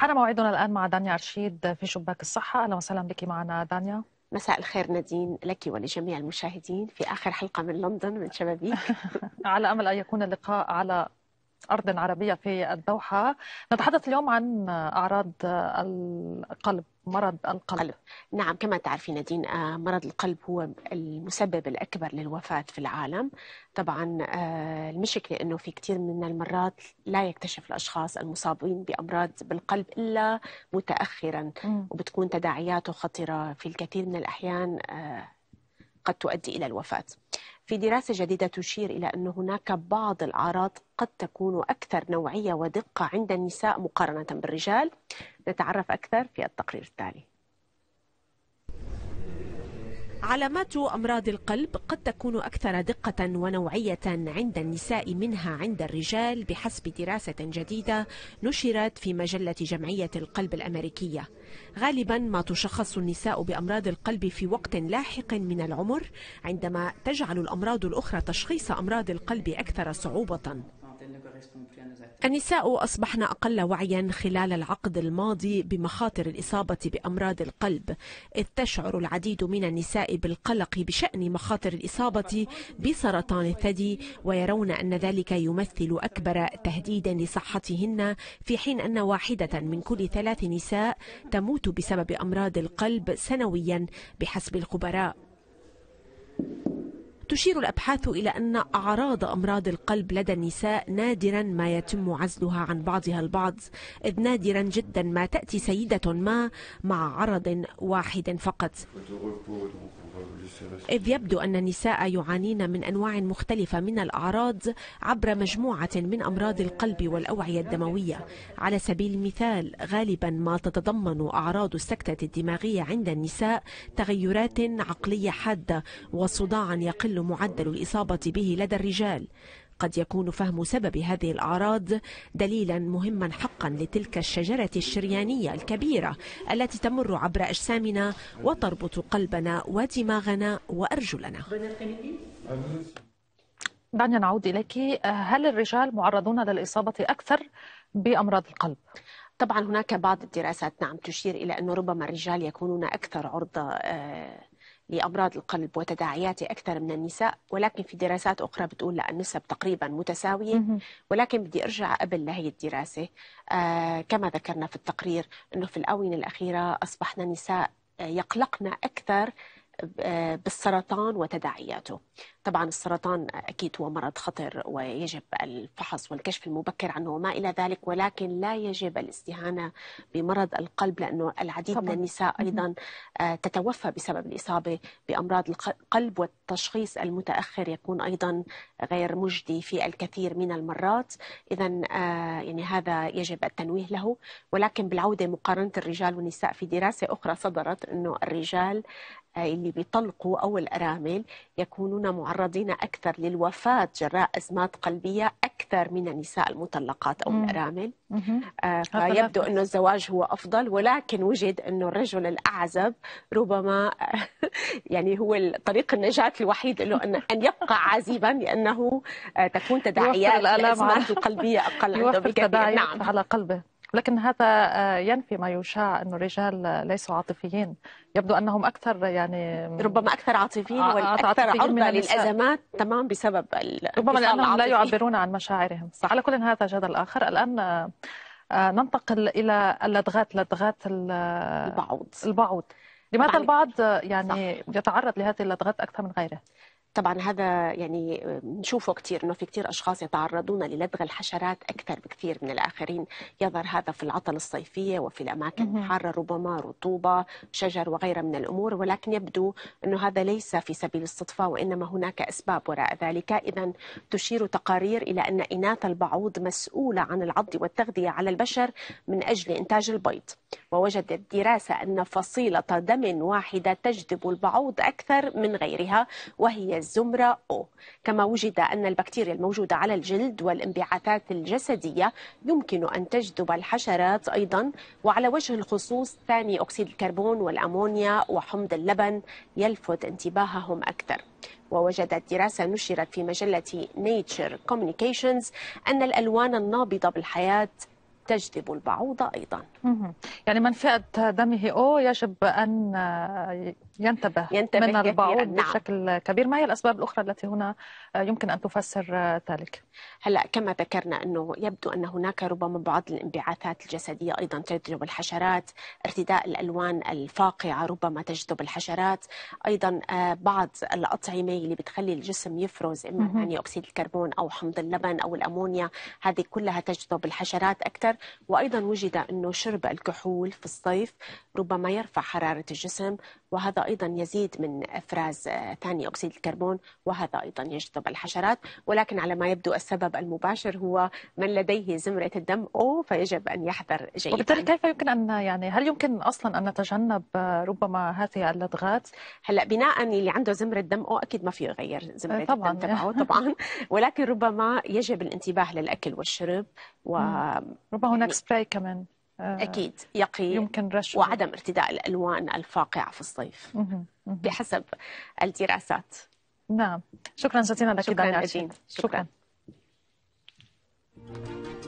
حان موعدنا الآن مع دانيا أرشيد في شباك الصحة أهلا وسهلا بك معنا دانيا مساء الخير نادين لك ولجميع المشاهدين في آخر حلقة من لندن من شبابيك على أمل أن يكون اللقاء على أرض عربية في الدوحة نتحدث اليوم عن أعراض القلب مرض القلب قلب. نعم كما تعرفين نادين آه، مرض القلب هو المسبب الأكبر للوفاة في العالم طبعا آه، المشكلة أنه في كثير من المرات لا يكتشف الأشخاص المصابين بأمراض بالقلب إلا متأخرا م. وبتكون تداعياته خطرة في الكثير من الأحيان آه، قد تؤدي إلى الوفاة في دراسة جديدة تشير إلى أن هناك بعض الأعراض قد تكون أكثر نوعية ودقة عند النساء مقارنة بالرجال نتعرف أكثر في التقرير التالي علامات أمراض القلب قد تكون أكثر دقة ونوعية عند النساء منها عند الرجال بحسب دراسة جديدة نشرت في مجلة جمعية القلب الأمريكية غالبا ما تشخص النساء بأمراض القلب في وقت لاحق من العمر عندما تجعل الأمراض الأخرى تشخيص أمراض القلب أكثر صعوبة النساء أصبحن أقل وعيا خلال العقد الماضي بمخاطر الإصابة بأمراض القلب إذ تشعر العديد من النساء بالقلق بشأن مخاطر الإصابة بسرطان الثدي ويرون أن ذلك يمثل أكبر تهديد لصحتهن في حين أن واحدة من كل ثلاث نساء تموت بسبب أمراض القلب سنويا بحسب الخبراء تشير الأبحاث إلى أن أعراض أمراض القلب لدى النساء نادرا ما يتم عزلها عن بعضها البعض إذ نادرا جدا ما تأتي سيدة ما مع عرض واحد فقط إذ يبدو أن النساء يعانين من أنواع مختلفة من الأعراض عبر مجموعة من أمراض القلب والأوعية الدموية على سبيل المثال غالبا ما تتضمن أعراض السكتة الدماغية عند النساء تغيرات عقلية حادة وصداعا يقل معدل الإصابة به لدى الرجال قد يكون فهم سبب هذه الأعراض دليلا مهما حقا لتلك الشجرة الشريانية الكبيرة التي تمر عبر أجسامنا وتربط قلبنا ودماغنا وأرجلنا دعني نعود إليك هل الرجال معرضون للإصابة أكثر بأمراض القلب؟ طبعا هناك بعض الدراسات نعم تشير إلى أنه ربما الرجال يكونون أكثر عرضة آه، لأمراض القلب وتداعياته أكثر من النساء ولكن في دراسات أخرى بتقول لا النسب تقريبا متساوية ولكن بدي أرجع قبل لهي الدراسة آه كما ذكرنا في التقرير أنه في الآونة الأخيرة أصبحنا نساء يقلقنا أكثر بالسرطان وتداعياته طبعا السرطان أكيد هو مرض خطر ويجب الفحص والكشف المبكر عنه وما إلى ذلك ولكن لا يجب الاستهانة بمرض القلب لأنه العديد طبعا. من النساء أيضا آه، تتوفى بسبب الإصابة بأمراض القلب والتشخيص المتأخر يكون أيضا غير مجدي في الكثير من المرات إذا آه، يعني هذا يجب التنويه له ولكن بالعودة مقارنة الرجال والنساء في دراسة أخرى صدرت أنه الرجال آه، اللي بيطلقوا أو الأرامل يكونون معرضين معرضين أكثر للوفاة جراء أزمات قلبية أكثر من النساء المطلقات أو الأرامل آه، فيبدو أنه الزواج هو أفضل ولكن وجد أنه الرجل الأعزب ربما يعني هو طريق النجاة الوحيد له أن, أن يبقى عازبا لأنه آه، تكون تداعيات الأزمات القلبية أقل عنده بكثير نعم على قلبه لكن هذا آه، ينفي ما يشاع انه الرجال ليسوا عاطفيين يبدو أنهم أكثر يعني ربما أكثر عاطفيين آه، آه، والأكثر عرضة للأزمات تمام بسبب ربما لأنهم لا يعبرون عن مشاعرهم صح. على كل هذا جدل آخر الآن ننتقل إلى اللدغات لدغات البعوض البعوض لماذا البعض يعني صح. يتعرض لهذه اللدغات أكثر من غيره؟ طبعا هذا يعني آه، نشوفه كثير انه في كثير اشخاص يتعرضون للدغ الحشرات اكثر بكثير من الاخرين، يظهر هذا في العطل الصيفيه وفي الاماكن الحاره ربما رطوبه، شجر وغيرها من الامور، ولكن يبدو انه هذا ليس في سبيل الصدفه وانما هناك اسباب وراء ذلك، اذا تشير تقارير الى ان اناث البعوض مسؤوله عن العض والتغذيه على البشر من اجل انتاج البيض. ووجدت دراسه ان فصيله دم واحده تجذب البعوض اكثر من غيرها وهي الزمرة أو كما وجد أن البكتيريا الموجودة على الجلد والانبعاثات الجسدية يمكن أن تجذب الحشرات أيضا وعلى وجه الخصوص ثاني أكسيد الكربون والأمونيا وحمض اللبن يلفت انتباههم أكثر ووجدت دراسة نشرت في مجلة نيتشر كوميونيكيشنز أن الألوان النابضة بالحياة تجذب البعوض أيضا يعني من فئة دمه أو يجب أن ينتبه, ينتبه من البعوض نعم. بشكل كبير ما هي الأسباب الأخرى التي هنا يمكن أن تفسر ذلك هلأ كما ذكرنا أنه يبدو أن هناك ربما بعض الانبعاثات الجسدية أيضا تجذب الحشرات ارتداء الألوان الفاقعة ربما تجذب الحشرات أيضا آه، بعض الأطعمة اللي بتخلي الجسم يفرز إما ثاني يعني أكسيد الكربون أو حمض اللبن أو الأمونيا هذه كلها تجذب الحشرات أكثر وأيضا وجد أنه شرب الكحول في الصيف ربما يرفع حرارة الجسم وهذا أيضا يزيد من إفراز آه، ثاني أكسيد الكربون وهذا أيضا يجذب الحشرات ولكن على ما يبدو السبب المباشر هو من لديه زمرة الدم أو فيجب أن يحذر جيدا وبالتالي كيف يمكن أن يعني هل يمكن أصلا أن نتجنب آه، ربما هذه اللدغات؟ هلا بناء اللي عنده زمرة دم أو أكيد ما فيه يغير زمرة طبعاً الدم تبعه طبعا ولكن ربما يجب الانتباه للأكل والشرب و ربما هناك سبراي يعني كمان آه، أكيد يقي يمكن رش وعدم ارتداء الألوان الفاقعة في الصيف بحسب الدراسات نعم شكرا جزيلا لك شكرا شكرا, شكرا.